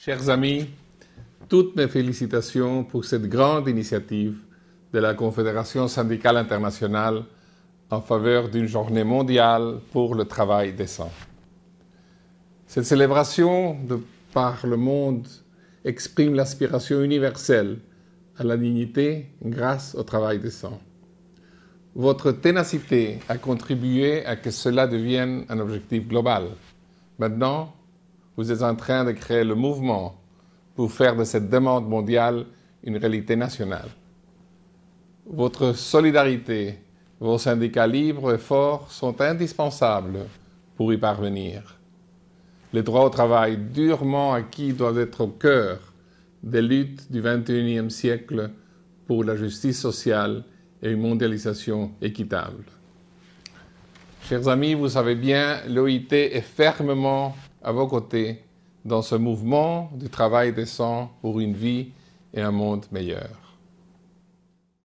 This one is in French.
Chers amis, toutes mes félicitations pour cette grande initiative de la Confédération syndicale internationale en faveur d'une journée mondiale pour le travail décent. Cette célébration de par le monde exprime l'aspiration universelle à la dignité grâce au travail décent. Votre ténacité a contribué à que cela devienne un objectif global. Maintenant, vous êtes en train de créer le mouvement pour faire de cette demande mondiale une réalité nationale. Votre solidarité, vos syndicats libres et forts sont indispensables pour y parvenir. Les droits au travail durement acquis doivent être au cœur des luttes du XXIe siècle pour la justice sociale et une mondialisation équitable. Chers amis, vous savez bien, l'OIT est fermement à vos côtés dans ce mouvement du travail décent pour une vie et un monde meilleur.